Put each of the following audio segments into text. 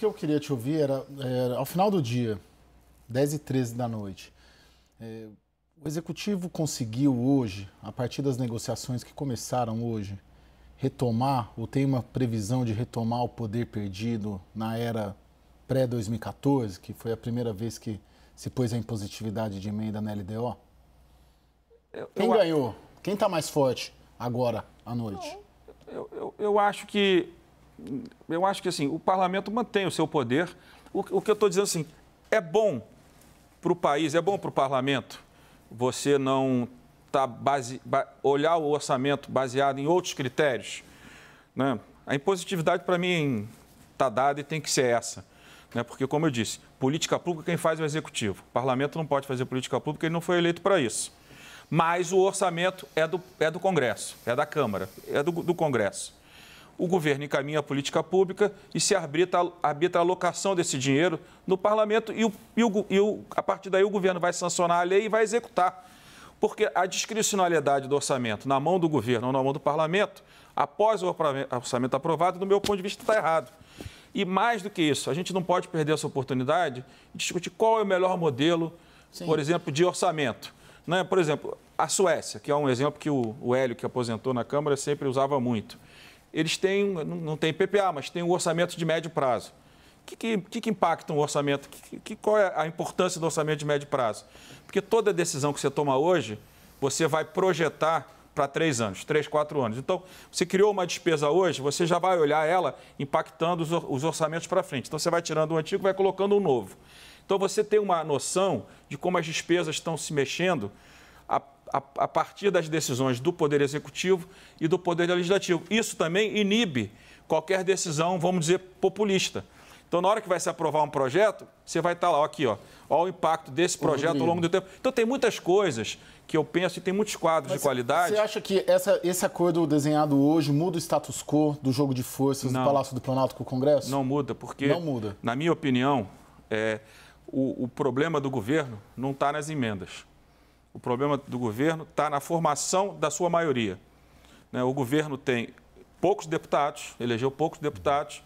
que eu queria te ouvir era, era ao final do dia, 10 e 13 da noite, é, o executivo conseguiu hoje, a partir das negociações que começaram hoje, retomar ou tem uma previsão de retomar o poder perdido na era pré-2014, que foi a primeira vez que se pôs a impositividade de emenda na LDO? Eu, Quem eu ganhou? Quem está mais forte agora à noite? Eu, eu, eu acho que eu acho que assim, o parlamento mantém o seu poder. O, o que eu estou dizendo assim, é bom para o país, é bom para o parlamento você não tá base, ba, olhar o orçamento baseado em outros critérios. Né? A impositividade, para mim, está dada e tem que ser essa. Né? Porque, como eu disse, política pública é quem faz é o executivo. O parlamento não pode fazer política pública, ele não foi eleito para isso. Mas o orçamento é do, é do Congresso, é da Câmara, é do, do Congresso o governo encaminha a política pública e se arbitra, arbitra a alocação desse dinheiro no parlamento e, o, e, o, e o, a partir daí o governo vai sancionar a lei e vai executar. Porque a discricionalidade do orçamento na mão do governo ou na mão do parlamento, após o orçamento aprovado, do meu ponto de vista, está errado. E mais do que isso, a gente não pode perder essa oportunidade de discutir qual é o melhor modelo, Sim. por exemplo, de orçamento. Né? Por exemplo, a Suécia, que é um exemplo que o, o Hélio, que aposentou na Câmara, sempre usava muito eles têm, não tem PPA, mas tem um orçamento de médio prazo. O que, que, que, impacta um orçamento? Que, que, qual é a importância do orçamento de médio prazo? Porque toda decisão que você toma hoje, você vai projetar para três anos, três, quatro anos. Então, você criou uma despesa hoje, você já vai olhar ela impactando os orçamentos para frente. Então, você vai tirando um antigo e vai colocando um novo. Então, você tem uma noção de como as despesas estão se mexendo a, a, a partir das decisões do Poder Executivo e do Poder Legislativo. Isso também inibe qualquer decisão, vamos dizer, populista. Então, na hora que vai se aprovar um projeto, você vai estar lá, ó, aqui, ó, ó o impacto desse projeto ao longo do tempo. Então, tem muitas coisas que eu penso e tem muitos quadros Mas de qualidade. Você acha que essa, esse acordo desenhado hoje muda o status quo do jogo de forças não, do Palácio do Planalto com o Congresso? Não muda, porque, não muda. na minha opinião, é, o, o problema do governo não está nas emendas. O problema do governo está na formação da sua maioria. Né? O governo tem poucos deputados, elegeu poucos deputados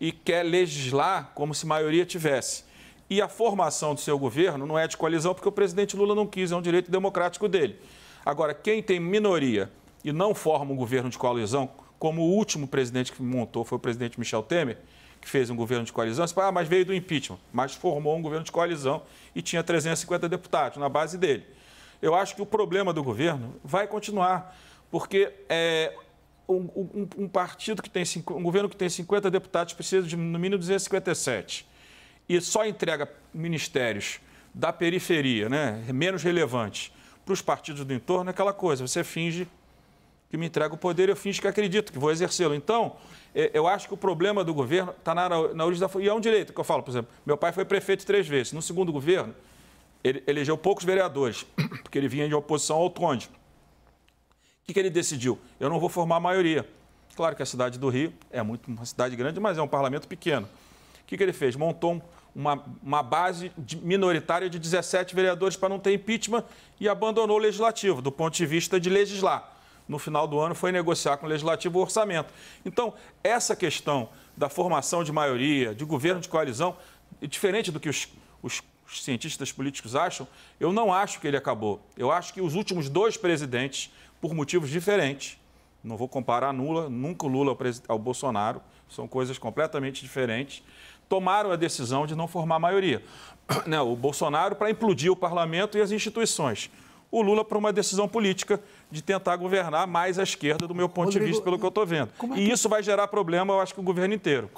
e quer legislar como se maioria tivesse. E a formação do seu governo não é de coalizão, porque o presidente Lula não quis, é um direito democrático dele. Agora, quem tem minoria e não forma um governo de coalizão, como o último presidente que montou foi o presidente Michel Temer, que fez um governo de coalizão, você fala, ah, mas veio do impeachment, mas formou um governo de coalizão e tinha 350 deputados na base dele eu acho que o problema do governo vai continuar, porque é, um, um, um, partido que tem um governo que tem 50 deputados precisa de no mínimo 257 e só entrega ministérios da periferia, né, menos relevantes, para os partidos do entorno, é aquela coisa, você finge que me entrega o poder, eu finge que acredito que vou exercê-lo. Então, é, eu acho que o problema do governo está na, na origem da... E é um direito que eu falo, por exemplo, meu pai foi prefeito três vezes. No segundo governo, ele elegeu poucos vereadores, porque ele vinha de oposição ao Tonde. O que, que ele decidiu? Eu não vou formar a maioria. Claro que a cidade do Rio é muito uma cidade grande, mas é um parlamento pequeno. O que, que ele fez? Montou uma, uma base de, minoritária de 17 vereadores para não ter impeachment e abandonou o legislativo, do ponto de vista de legislar. No final do ano, foi negociar com o legislativo o orçamento. Então, essa questão da formação de maioria, de governo de coalizão, é diferente do que os, os os cientistas políticos acham, eu não acho que ele acabou. Eu acho que os últimos dois presidentes, por motivos diferentes, não vou comparar Lula, nunca o Lula ao Bolsonaro, são coisas completamente diferentes, tomaram a decisão de não formar maioria. Né, o Bolsonaro para implodir o parlamento e as instituições. O Lula para uma decisão política de tentar governar mais à esquerda, do meu ponto Rodrigo, de vista, pelo que eu estou vendo. É que... E isso vai gerar problema, eu acho, que o governo inteiro.